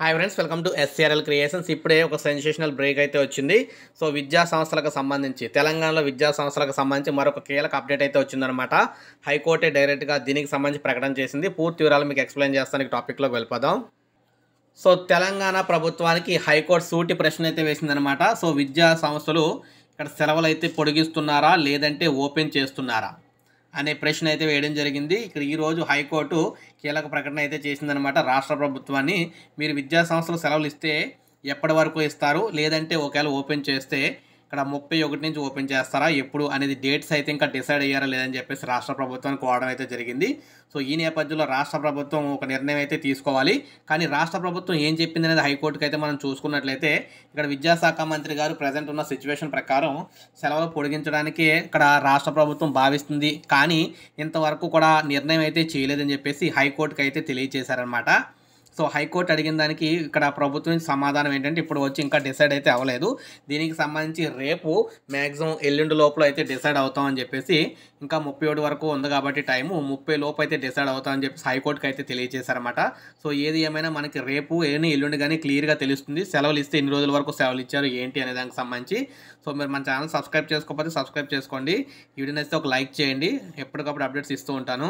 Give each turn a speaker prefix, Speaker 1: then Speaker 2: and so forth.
Speaker 1: hi friends welcome to SCRL creations ఇప్పుడే ఒక sensational break అయితే వచ్చింది సో విద్యా సంస్థలకు సంబంధించి తెలంగాణలో విద్యా సంస్థలకు సంబంధించి మరొక కీలక అప్డేట్ అయితే వచ్చిందనమాట హైకోర్టే డైరెక్ట్గా దీనికి సంబంధించి ప్రకటన చేసింది పూర్తి వివరాలు మీకు ఎక్స్ప్లెయిన్ చేస్తానికి టాపిక్లోకి వెళ్ళిపోదాం సో తెలంగాణ ప్రభుత్వానికి హైకోర్టు సూటి ప్రశ్న అయితే వేసిందనమాట సో విద్యా సంస్థలు ఇక్కడ సెలవులు అయితే పొడిగిస్తున్నారా లేదంటే ఓపెన్ చేస్తున్నారా అనే ప్రశ్న అయితే వేయడం జరిగింది ఇక్కడ ఈరోజు హైకోర్టు కీలక ప్రకటన అయితే చేసిందనమాట రాష్ట్ర ప్రభుత్వాన్ని మీరు విద్యా సంస్థలు సెలవులు ఇస్తే ఎప్పటి వరకు ఇస్తారు లేదంటే ఒకవేళ ఓపెన్ చేస్తే ఇక్కడ ముప్పై ఒకటి నుంచి ఓపెన్ చేస్తారా ఎప్పుడు అనేది డేట్స్ అయితే ఇంకా డిసైడ్ అయ్యారా లేదని చెప్పేసి రాష్ట్ర ప్రభుత్వానికి కోవడం అయితే జరిగింది సో ఈ నేపథ్యంలో రాష్ట్ర ప్రభుత్వం ఒక నిర్ణయం అయితే తీసుకోవాలి కానీ రాష్ట్ర ప్రభుత్వం ఏం చెప్పింది అనేది హైకోర్టుకి అయితే మనం చూసుకున్నట్లయితే ఇక్కడ విద్యాశాఖ మంత్రి గారు ప్రజెంట్ ఉన్న సిచ్యువేషన్ ప్రకారం సెలవులు పొడిగించడానికి ఇక్కడ రాష్ట్ర ప్రభుత్వం భావిస్తుంది కానీ ఇంతవరకు కూడా నిర్ణయం అయితే చేయలేదని చెప్పేసి హైకోర్టుకి అయితే తెలియజేశారనమాట సో హైకోర్టు అడిగిన దానికి ఇక్కడ ప్రభుత్వం సమాధానం ఏంటంటే ఇప్పుడు వచ్చి ఇంకా డిసైడ్ అయితే అవ్వలేదు దీనికి సంబంధించి రేపు మ్యాక్సిమం ఎల్లుండి లోపల అయితే డిసైడ్ అవుతామని చెప్పేసి ఇంకా ముప్పై వరకు ఉంది కాబట్టి టైము ముప్పై లోపు అయితే డిసైడ్ అవుతామని చెప్పేసి హైకోర్టుకి అయితే తెలియజేశారన్నమాట సో ఏది ఏమైనా మనకి రేపు ఏమి ఎల్లుండి కానీ క్లియర్గా తెలుస్తుంది సెలవులు ఇస్తే ఎన్ని రోజుల వరకు సెలవులు ఇచ్చారు ఏంటి అనే దానికి సంబంధించి సో మీరు మన ఛానల్ సబ్స్క్రైబ్ చేసుకోకపోతే సబ్స్క్రైబ్ చేసుకోండి వీడియో నచ్చితే ఒక లైక్ చేయండి ఎప్పటికప్పుడు అప్డేట్స్ ఇస్తూ ఉంటాను